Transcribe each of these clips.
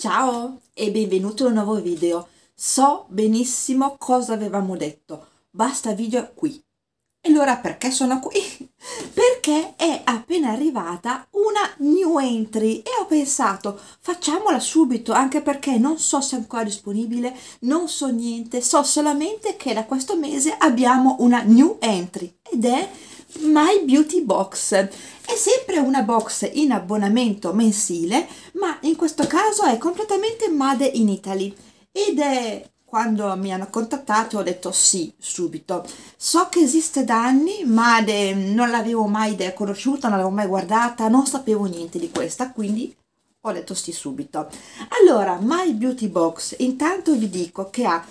Ciao e benvenuto a un nuovo video. So benissimo cosa avevamo detto, basta video qui. E allora perché sono qui? Perché è appena arrivata una new entry e ho pensato facciamola subito anche perché non so se è ancora disponibile, non so niente, so solamente che da questo mese abbiamo una new entry ed è My Beauty Box. È sempre una box in abbonamento mensile, ma in questo caso è completamente Made in Italy ed è quando mi hanno contattato ho detto sì subito. So che esiste da anni, ma de, non l'avevo mai conosciuta, non l'avevo mai guardata, non sapevo niente di questa, quindi ho detto sì subito. Allora, My Beauty Box, intanto vi dico che ha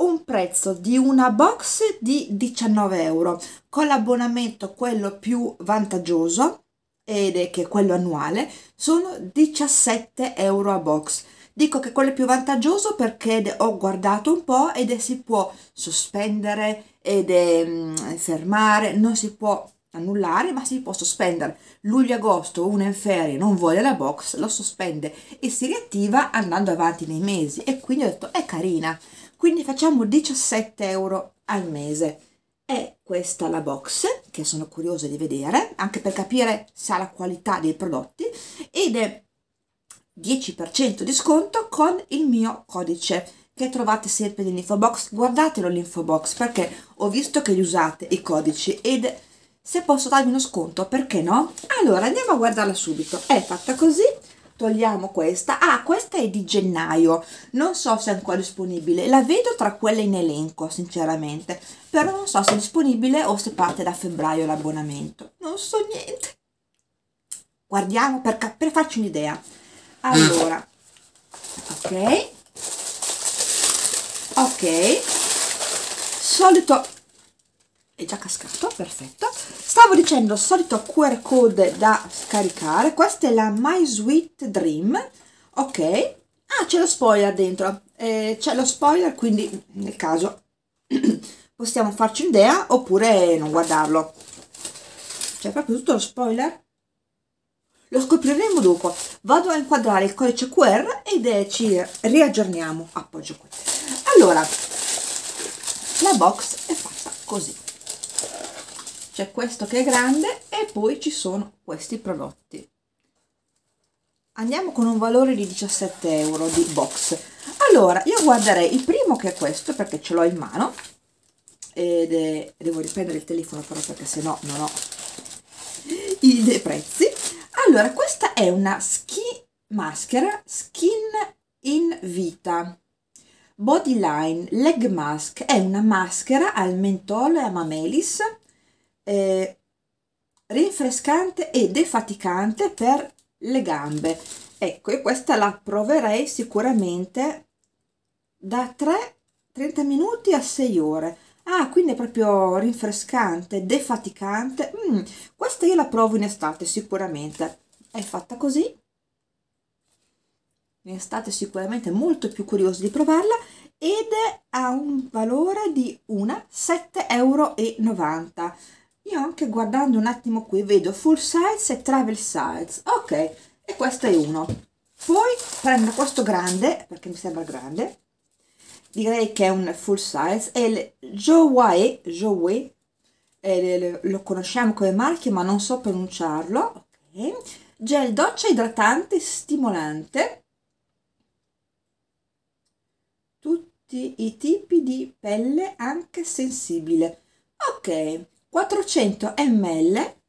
un prezzo di una box di 19 euro con l'abbonamento quello più vantaggioso ed è che quello annuale sono 17 euro a box dico che quello è più vantaggioso perché ho guardato un po' ed è, si può sospendere ed è, mm, fermare non si può annullare ma si può sospendere luglio agosto uno in ferie non vuole la box lo sospende e si riattiva andando avanti nei mesi e quindi ho detto è carina quindi facciamo 17 euro al mese è questa la box che sono curiosa di vedere anche per capire se ha la qualità dei prodotti ed è 10% di sconto con il mio codice che trovate sempre nell'info box guardatelo l'info box perché ho visto che li usate i codici ed se posso darvi uno sconto perché no allora andiamo a guardarla subito è fatta così togliamo questa ah questa è di gennaio non so se è ancora disponibile la vedo tra quelle in elenco sinceramente però non so se è disponibile o se parte da febbraio l'abbonamento non so niente guardiamo per, per farci un'idea allora ok ok solito è già cascato, perfetto. Stavo dicendo, solito QR code da scaricare, questa è la My Sweet Dream, ok. Ah, c'è lo spoiler dentro, eh, c'è lo spoiler, quindi nel caso possiamo farci un'idea oppure non guardarlo. C'è proprio tutto lo spoiler? Lo scopriremo dopo. Vado a inquadrare il codice QR ed ci riaggiorniamo. Appoggio qui. Allora, la box è fatta così c'è questo che è grande e poi ci sono questi prodotti andiamo con un valore di 17 euro di box allora io guarderei il primo che è questo perché ce l'ho in mano ed è, devo riprendere il telefono però perché sennò non ho i prezzi allora questa è una ski maschera skin in vita bodyline leg mask è una maschera al mentolo e a mamelis eh, rinfrescante e defaticante per le gambe. Ecco, e questa la proverei sicuramente da 3 30 minuti a 6 ore. Ah, quindi è proprio rinfrescante, defaticante. Mm, questa io la provo in estate sicuramente. È fatta così. In estate sicuramente molto più curioso di provarla ed ha un valore di una 7,90 euro io anche guardando un attimo qui vedo full size e travel size ok e questo è uno poi prendo questo grande perché mi sembra grande direi che è un full size è il Jowae Jowae eh, lo conosciamo come marchio ma non so pronunciarlo okay. gel doccia idratante stimolante tutti i tipi di pelle anche sensibile ok 400 ml,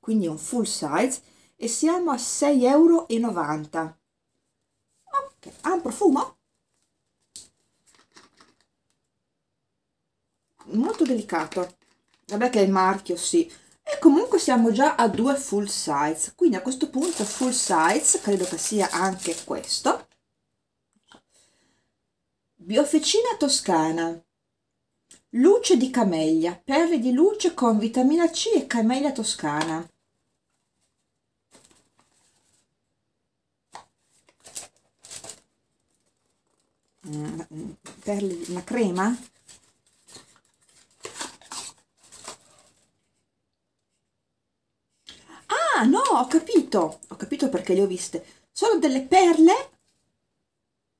quindi un full size, e siamo a 6,90 euro. Ok, ha un profumo molto delicato. Vabbè che è il marchio, sì. E comunque siamo già a due full size, quindi a questo punto full size, credo che sia anche questo. Bioficina toscana, Luce di camellia, perle di luce con vitamina C e camellia toscana. Mm, perle, una crema? Ah, no, ho capito, ho capito perché le ho viste. Sono delle perle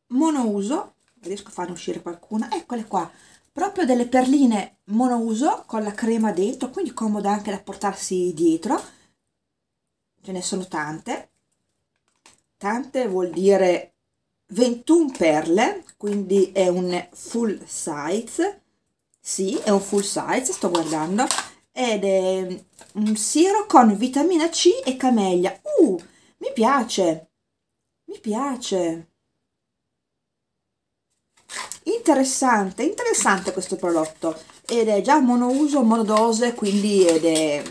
monouso, riesco a farne uscire qualcuna, eccole qua proprio delle perline monouso con la crema dentro, quindi comoda anche da portarsi dietro. Ce ne sono tante. Tante vuol dire 21 perle, quindi è un full size. Sì, è un full size, sto guardando. Ed è un siro con vitamina C e camellia. Uh, mi piace! Mi piace! interessante interessante questo prodotto ed è già monouso monodose quindi ed è,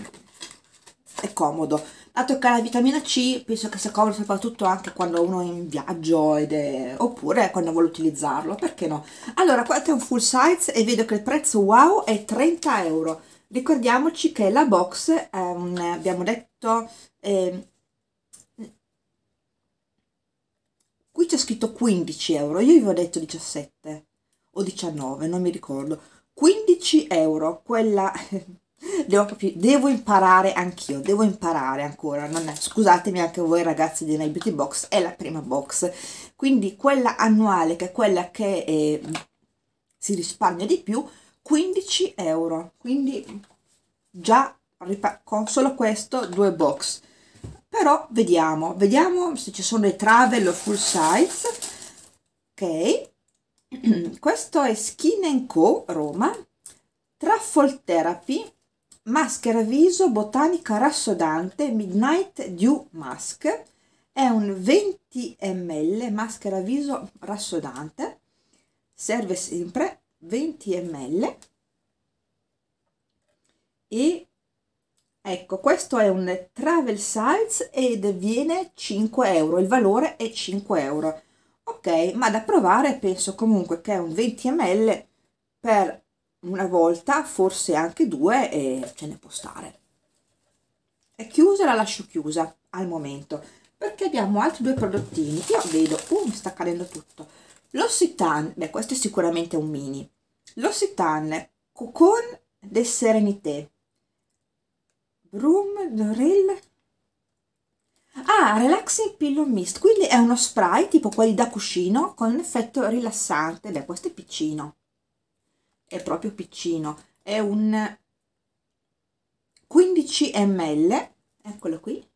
è comodo dato che la vitamina C penso che sia comodo soprattutto anche quando uno è in viaggio è... oppure quando vuole utilizzarlo perché no allora questo è un full size e vedo che il prezzo wow è 30 euro ricordiamoci che la box è ehm, abbiamo detto eh, qui c'è scritto 15 euro io vi ho detto 17 o 19, non mi ricordo, 15 euro, quella... devo, capire, devo imparare anch'io, devo imparare ancora, è, scusatemi anche voi ragazzi di My Beauty Box, è la prima box, quindi quella annuale che è quella che eh, si risparmia di più, 15 euro, quindi già con solo questo due box, però vediamo, vediamo se ci sono i travel full size, ok, questo è Skin Co. Roma, Truffle Therapy, maschera viso botanica rassodante Midnight Dew Mask, è un 20 ml maschera viso rassodante, serve sempre 20 ml e ecco questo è un travel size ed viene 5 euro, il valore è 5 euro ok ma da provare penso comunque che un 20 ml per una volta forse anche due e ce ne può stare è chiusa la lascio chiusa al momento perché abbiamo altri due prodottini io vedo uh, mi sta cadendo tutto l'ossitane beh questo è sicuramente un mini l'ossitan cocon de serenité broom d'orel Ah, Relaxing Pillow Mist, quindi è uno spray tipo quelli da cuscino con un effetto rilassante. Beh, questo è piccino, è proprio piccino, è un 15 ml, eccolo qui,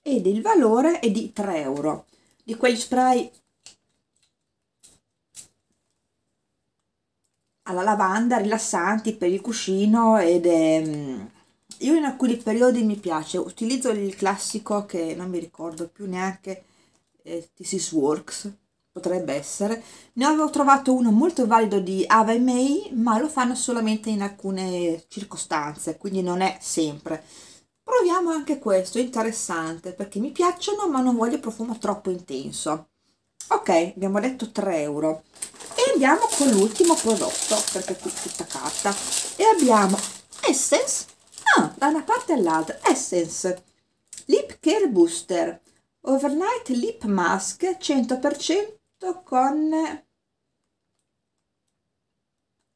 ed il valore è di 3 euro. Di quegli spray alla lavanda rilassanti per il cuscino ed è mm, io in alcuni periodi mi piace, utilizzo il classico che non mi ricordo più neanche, eh, TC Works, potrebbe essere. Ne avevo trovato uno molto valido di Ava e May, ma lo fanno solamente in alcune circostanze, quindi non è sempre. Proviamo anche questo, interessante, perché mi piacciono ma non voglio profumo troppo intenso. Ok, abbiamo detto 3 euro. E andiamo con l'ultimo prodotto, perché qui tutta carta. E abbiamo Essence Ah, da una parte all'altra. Essence, Lip Care Booster, Overnight Lip Mask 100% con...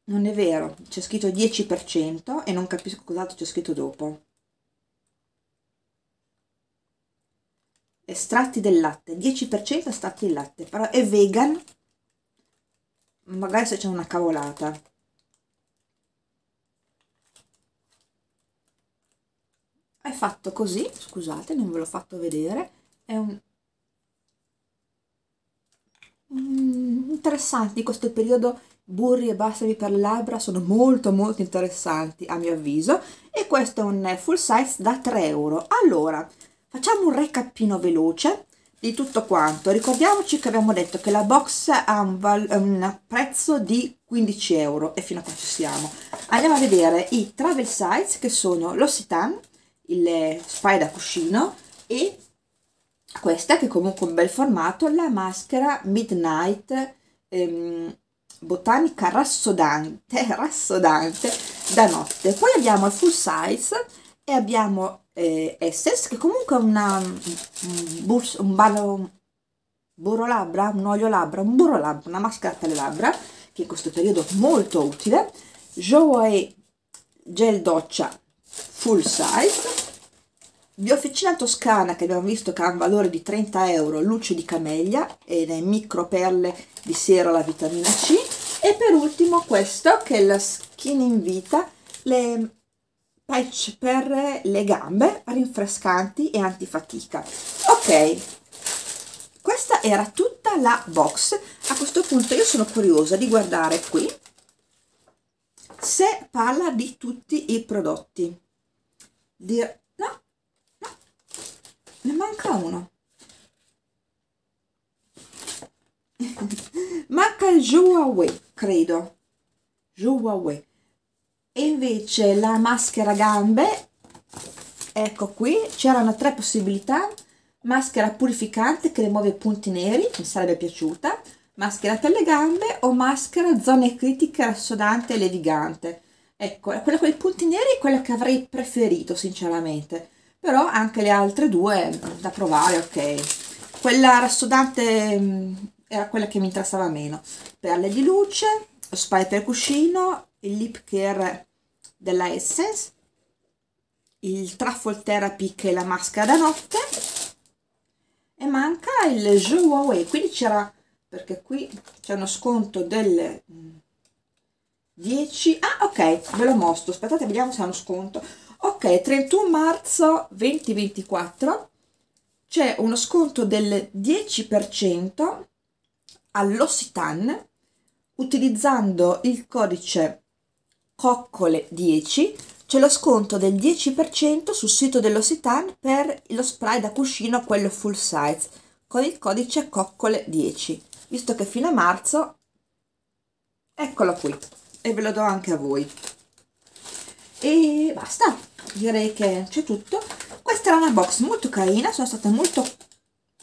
Non è vero, c'è scritto 10% e non capisco cos'altro c'è scritto dopo. Estratti del latte, 10% estratti del latte, però è vegan, magari se c'è una cavolata. è fatto così scusate non ve l'ho fatto vedere è un mm, interessante di questo periodo burri e balsami per le labbra sono molto molto interessanti a mio avviso e questo è un full size da 3 euro allora facciamo un recappino veloce di tutto quanto ricordiamoci che abbiamo detto che la box ha un, un prezzo di 15 euro e fino a qua ci siamo andiamo a vedere i travel size che sono l'Occitane il spray da cuscino e questa che comunque un bel formato, la maschera Midnight ehm, Botanica rassodante, rassodante da notte. Poi abbiamo il full size e abbiamo eh, Essence che comunque è una, un, bus, un ballo, burolabra, un olio labbra, un labbra una maschera per le labbra che in questo periodo è molto utile. Joe gel doccia full size Bioficina Toscana che abbiamo visto che ha un valore di 30 euro, luce di camellia ed è micro perle di siero la vitamina C e per ultimo questo che è la Skin in Vita, le patch per le gambe rinfrescanti e antifatica. Ok, questa era tutta la box, a questo punto io sono curiosa di guardare qui se parla di tutti i prodotti dire no, no, ne manca uno. manca il Huawei, credo. Huawei. E invece la maschera gambe, ecco qui, c'erano tre possibilità. Maschera purificante che rimuove i punti neri, mi sarebbe piaciuta. Maschera per le gambe o maschera zone critiche rassodante e levigante Ecco, quella con i punti neri è quella che avrei preferito, sinceramente. Però anche le altre due mm, da provare, ok. Quella rassodante mh, mm, era quella che mi interessava meno. Perle di luce, spray per cuscino, il lip care della Essence, il Truffle Therapy che è la maschera da notte e manca il Je Huawei, quindi c'era, perché qui c'è uno sconto del mm, 10 ah ok ve lo mostro aspettate vediamo se ha uno sconto ok 31 marzo 2024 c'è uno sconto del 10% all'Ossitan utilizzando il codice coccole 10 c'è lo sconto del 10% sul sito dell'Ossitan per lo spray da cuscino quello full size con il codice coccole 10 visto che fino a marzo eccolo qui e ve lo do anche a voi e basta direi che c'è tutto questa era una box molto carina sono stata molto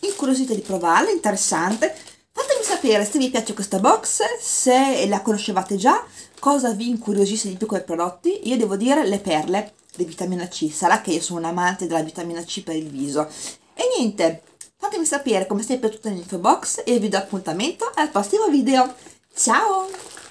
incuriosita di provarla interessante fatemi sapere se vi piace questa box se la conoscevate già cosa vi incuriosisse di più con i prodotti io devo dire le perle di vitamina C sarà che io sono un amante della vitamina C per il viso e niente fatemi sapere come siete piaciute l'info box e vi do appuntamento al prossimo video ciao